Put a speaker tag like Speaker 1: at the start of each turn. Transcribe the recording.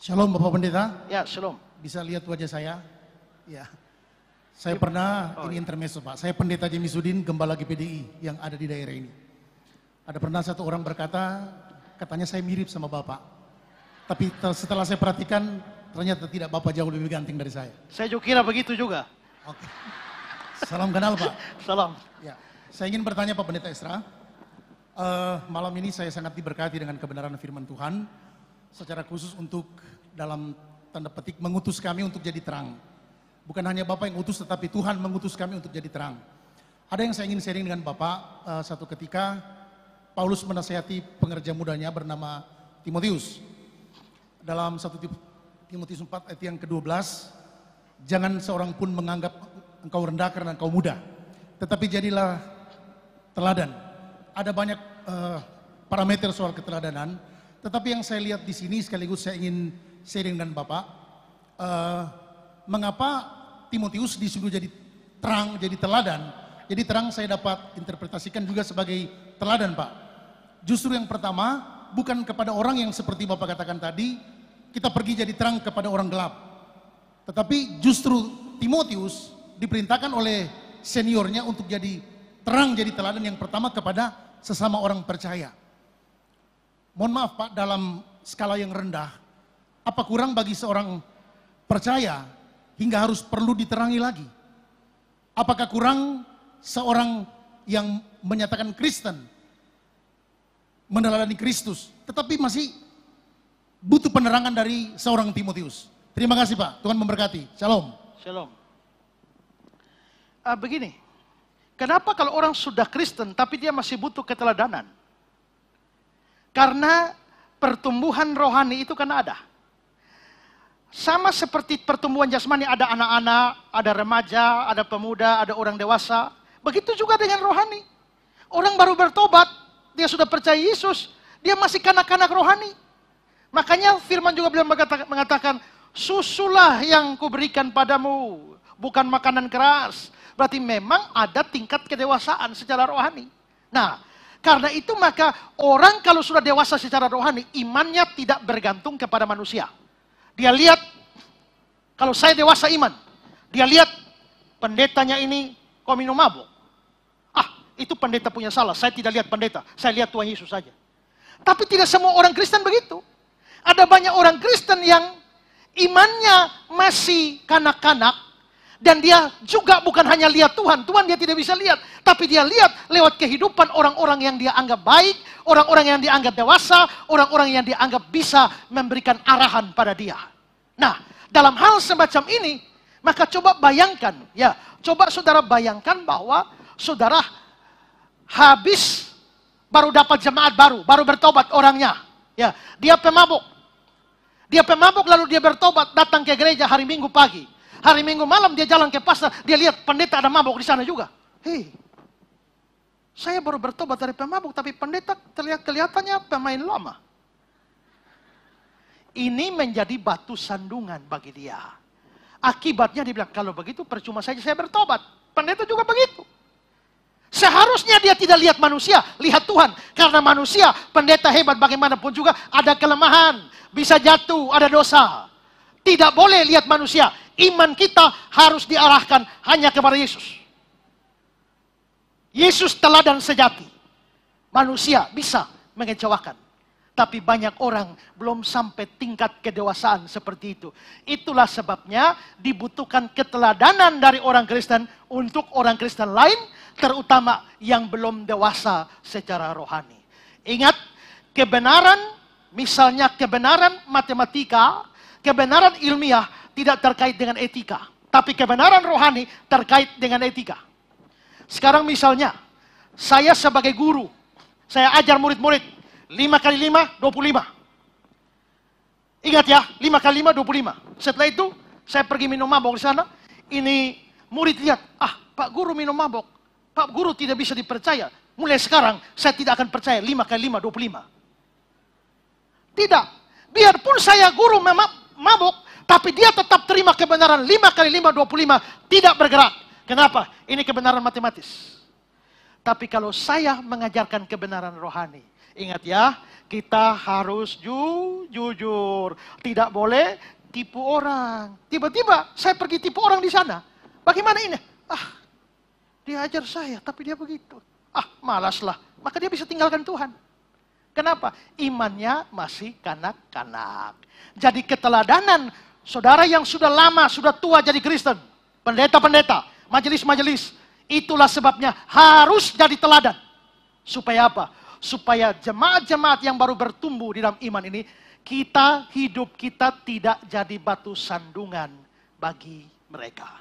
Speaker 1: Shalom Bapak Pendeta. Ya, shalom. Bisa lihat wajah saya? Ya. Saya ya. pernah, oh, ini ya. intermezzo Pak, saya Pendeta Jimmy Sudin, Gembala GPDI yang ada di daerah ini. Ada pernah satu orang berkata, katanya saya mirip sama Bapak. Tapi setelah saya perhatikan, ternyata tidak Bapak jauh lebih ganteng dari saya. Saya juga kira begitu juga. Oke. Salam kenal Pak. Salam. Ya. Saya ingin bertanya Pak Pendeta Esra. Uh, eh, malam ini saya sangat diberkati dengan kebenaran firman Tuhan secara khusus untuk dalam tanda petik mengutus kami untuk jadi terang. Bukan hanya Bapak yang utus tetapi Tuhan mengutus kami untuk jadi terang. Ada yang saya ingin sharing dengan Bapak uh, satu ketika Paulus menasehati pengerja mudanya bernama Timotius. Dalam satu Timotius 4 ayat yang ke-12, jangan seorang pun menganggap engkau rendah karena engkau muda, tetapi jadilah teladan. Ada banyak uh, parameter soal keteladanan, tetapi yang saya lihat di sini sekaligus saya ingin sharing dengan Bapak, uh, mengapa Timotius disuruh jadi terang, jadi teladan? Jadi terang saya dapat interpretasikan juga sebagai teladan Pak. Justru yang pertama, bukan kepada orang yang seperti Bapak katakan tadi, kita pergi jadi terang kepada orang gelap. Tetapi justru Timotius diperintahkan oleh seniornya untuk jadi terang, jadi teladan yang pertama kepada sesama orang percaya. Mohon maaf Pak, dalam skala yang rendah, apa kurang bagi seorang percaya hingga harus perlu diterangi lagi? Apakah kurang seorang yang menyatakan Kristen, meneladani Kristus, tetapi masih butuh penerangan dari seorang Timotius. Terima kasih Pak, Tuhan memberkati. Shalom. Shalom. Uh, begini, kenapa kalau orang sudah
Speaker 2: Kristen tapi dia masih butuh keteladanan? Karena pertumbuhan rohani itu kan ada. Sama seperti pertumbuhan jasmani ada anak-anak, ada remaja, ada pemuda, ada orang dewasa. Begitu juga dengan rohani. Orang baru bertobat, dia sudah percaya Yesus, dia masih kanak-kanak rohani. Makanya firman juga beliau mengatakan, susulah yang kuberikan padamu, bukan makanan keras. Berarti memang ada tingkat kedewasaan secara rohani. Nah, karena itu maka orang kalau sudah dewasa secara rohani, imannya tidak bergantung kepada manusia. Dia lihat, kalau saya dewasa iman, dia lihat pendetanya ini kok minum mabuk. Ah, itu pendeta punya salah. Saya tidak lihat pendeta, saya lihat Tuhan Yesus saja. Tapi tidak semua orang Kristen begitu. Ada banyak orang Kristen yang imannya masih kanak-kanak, dan dia juga bukan hanya lihat Tuhan. Tuhan dia tidak bisa lihat. Tapi dia lihat lewat kehidupan orang-orang yang dia anggap baik, orang-orang yang dianggap dewasa, orang-orang yang dianggap bisa memberikan arahan pada dia. Nah, dalam hal semacam ini, maka coba bayangkan, ya, coba saudara bayangkan bahwa saudara habis baru dapat jemaat baru, baru bertobat orangnya. Ya, dia pemabuk. Dia pemabuk lalu dia bertobat datang ke gereja hari Minggu pagi. Hari Minggu malam dia jalan ke pasar, dia lihat pendeta ada mabuk di sana juga. Hei, saya baru bertobat dari pemabuk, tapi pendeta terlihat kelihatannya pemain lama. Ini menjadi batu sandungan bagi dia. Akibatnya dia bilang, kalau begitu percuma saja saya bertobat. Pendeta juga begitu. Seharusnya dia tidak lihat manusia, lihat Tuhan. Karena manusia, pendeta hebat bagaimanapun juga, ada kelemahan, bisa jatuh, ada dosa. Tidak boleh lihat manusia. Iman kita harus diarahkan hanya kepada Yesus. Yesus teladan sejati. Manusia bisa mengecewakan. Tapi banyak orang belum sampai tingkat kedewasaan seperti itu. Itulah sebabnya dibutuhkan keteladanan dari orang Kristen untuk orang Kristen lain, terutama yang belum dewasa secara rohani. Ingat, kebenaran, misalnya kebenaran matematika, kebenaran ilmiah tidak terkait dengan etika. Tapi kebenaran rohani terkait dengan etika. Sekarang misalnya, saya sebagai guru, saya ajar murid-murid, 5 kali 5, 25. Ingat ya, 5 kali 5, 25. Setelah itu, saya pergi minum mabok di sana, ini murid lihat, ah Pak Guru minum mabok, Pak Guru tidak bisa dipercaya. Mulai sekarang, saya tidak akan percaya 5 kali 5, 25. Tidak. Biarpun saya guru memang mabuk, tapi dia tetap terima kebenaran 5 kali 5, 25, tidak bergerak. Kenapa? Ini kebenaran matematis. Tapi kalau saya mengajarkan kebenaran rohani, ingat ya, kita harus ju jujur. Tidak boleh tipu orang. Tiba-tiba saya pergi tipu orang di sana. Bagaimana ini? Ah, dia ajar saya, tapi dia begitu. Ah, malaslah. Maka dia bisa tinggalkan Tuhan. Kenapa? Imannya masih kanak-kanak. Jadi keteladanan saudara yang sudah lama, sudah tua jadi Kristen, pendeta-pendeta, majelis-majelis, itulah sebabnya harus jadi teladan. Supaya apa? Supaya jemaat-jemaat yang baru bertumbuh di dalam iman ini, kita hidup kita tidak jadi batu sandungan bagi mereka.